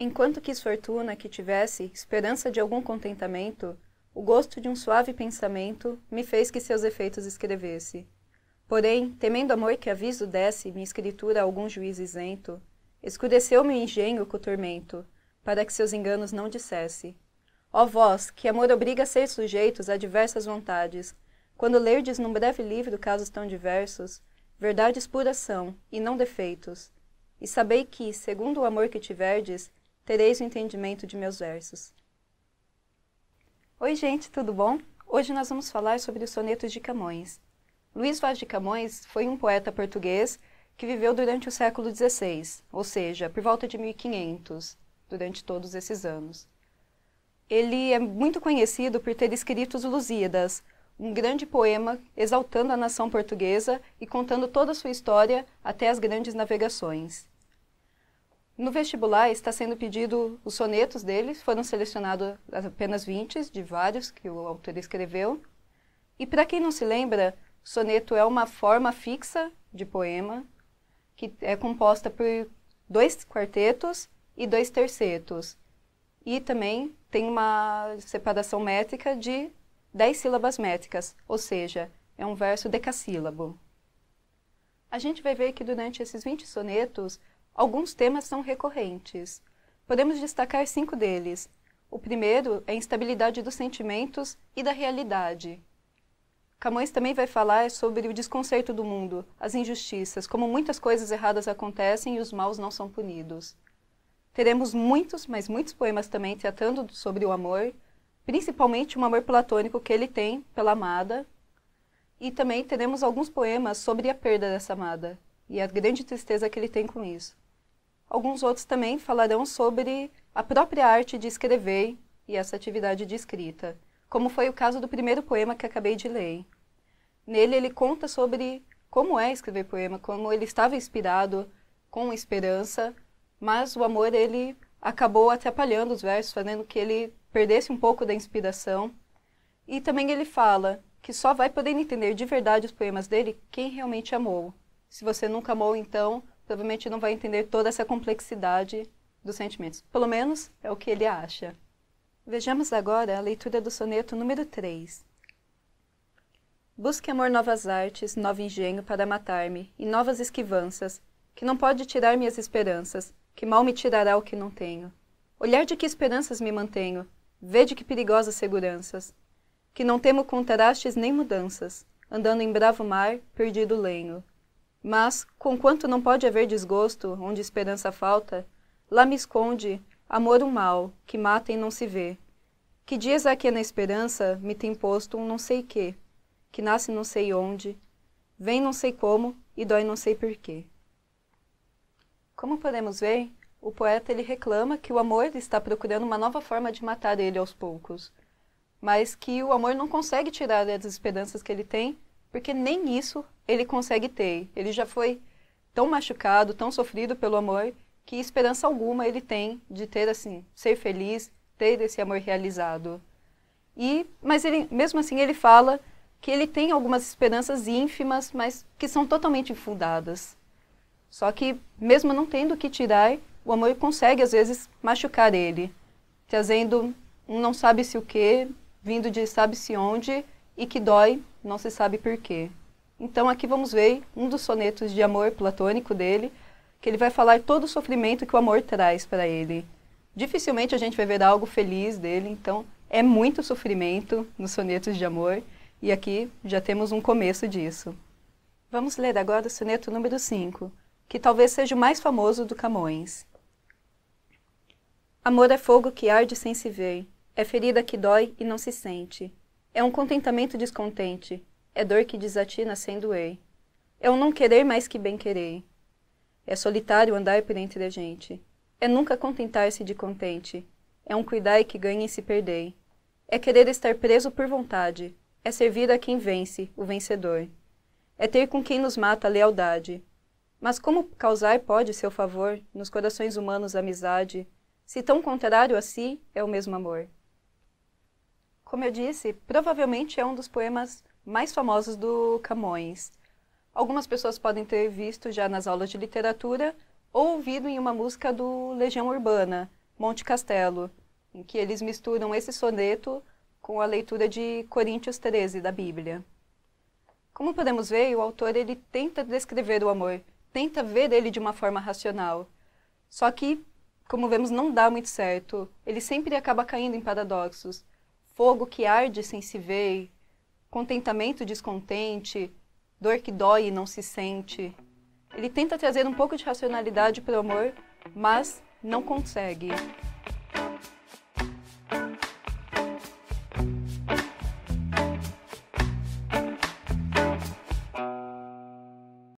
Enquanto quis fortuna que tivesse esperança de algum contentamento, o gosto de um suave pensamento me fez que seus efeitos escrevesse. Porém, temendo amor que aviso desse minha escritura a algum juiz isento, Escureceu o engenho com o tormento, para que seus enganos não dissesse. Ó vós, que amor obriga a ser sujeitos a diversas vontades, quando lerdes num breve livro casos tão diversos, verdades puras são, e não defeitos. E sabei que, segundo o amor que tiverdes, tereis o entendimento de meus versos. Oi, gente, tudo bom? Hoje nós vamos falar sobre os sonetos de Camões. Luís Vaz de Camões foi um poeta português que viveu durante o século XVI, ou seja, por volta de 1500, durante todos esses anos. Ele é muito conhecido por ter escrito os Lusíadas, um grande poema exaltando a nação portuguesa e contando toda a sua história até as grandes navegações. No vestibular está sendo pedido os sonetos deles, foram selecionados apenas 20 de vários que o autor escreveu. E para quem não se lembra, soneto é uma forma fixa de poema que é composta por dois quartetos e dois tercetos. E também tem uma separação métrica de dez sílabas métricas, ou seja, é um verso decassílabo. A gente vai ver que durante esses 20 sonetos, alguns temas são recorrentes. Podemos destacar cinco deles. O primeiro é a instabilidade dos sentimentos e da realidade, Camões também vai falar sobre o desconcerto do mundo, as injustiças, como muitas coisas erradas acontecem e os maus não são punidos. Teremos muitos, mas muitos poemas também tratando sobre o amor, principalmente um amor platônico que ele tem pela amada. E também teremos alguns poemas sobre a perda dessa amada e a grande tristeza que ele tem com isso. Alguns outros também falarão sobre a própria arte de escrever e essa atividade de escrita como foi o caso do primeiro poema que acabei de ler. Nele ele conta sobre como é escrever poema, como ele estava inspirado, com esperança, mas o amor ele acabou atrapalhando os versos, fazendo que ele perdesse um pouco da inspiração. E também ele fala que só vai poder entender de verdade os poemas dele quem realmente amou. Se você nunca amou, então provavelmente não vai entender toda essa complexidade dos sentimentos. Pelo menos é o que ele acha. Vejamos agora a leitura do soneto número 3. Busque amor novas artes, novo engenho para matar-me, e novas esquivanças, que não pode tirar minhas esperanças, que mal me tirará o que não tenho. Olhar de que esperanças me mantenho, vê de que perigosas seguranças, que não temo contrastes nem mudanças, andando em bravo mar, perdido lenho. Mas, conquanto não pode haver desgosto, onde esperança falta, lá me esconde amor um mal, que mata e não se vê. Que dias aqui na esperança me tem posto um não sei quê, que nasce não sei onde, vem não sei como e dói não sei porquê. Como podemos ver, o poeta ele reclama que o amor está procurando uma nova forma de matar ele aos poucos, mas que o amor não consegue tirar as esperanças que ele tem, porque nem isso ele consegue ter. Ele já foi tão machucado, tão sofrido pelo amor, que esperança alguma ele tem de ter assim, ser feliz, ter esse amor realizado. E, mas ele, mesmo assim, ele fala que ele tem algumas esperanças ínfimas, mas que são totalmente infundadas. Só que, mesmo não tendo o que tirar, o amor consegue, às vezes, machucar ele, trazendo um não sabe se o que, vindo de sabe-se onde, e que dói, não se sabe por quê Então, aqui vamos ver um dos sonetos de amor platônico dele, que ele vai falar todo o sofrimento que o amor traz para ele. Dificilmente a gente vai ver algo feliz dele, então é muito sofrimento nos sonetos de amor, e aqui já temos um começo disso. Vamos ler agora o soneto número 5, que talvez seja o mais famoso do Camões. Amor é fogo que arde sem se ver, é ferida que dói e não se sente, é um contentamento descontente, é dor que desatina sem doer, é um não querer mais que bem querer, é solitário andar por entre a gente. É nunca contentar-se de contente. É um cuidar que ganha e se perder. É querer estar preso por vontade. É servir a quem vence, o vencedor. É ter com quem nos mata a lealdade. Mas como causar pode seu favor nos corações humanos a amizade, se tão contrário a si é o mesmo amor? Como eu disse, provavelmente é um dos poemas mais famosos do Camões algumas pessoas podem ter visto já nas aulas de literatura ou ouvido em uma música do Legião Urbana, Monte Castelo, em que eles misturam esse soneto com a leitura de Coríntios 13 da Bíblia. Como podemos ver, o autor ele tenta descrever o amor, tenta ver ele de uma forma racional. Só que, como vemos, não dá muito certo. Ele sempre acaba caindo em paradoxos. Fogo que arde sem se ver, contentamento descontente, dor que dói e não se sente. Ele tenta trazer um pouco de racionalidade para o amor, mas não consegue.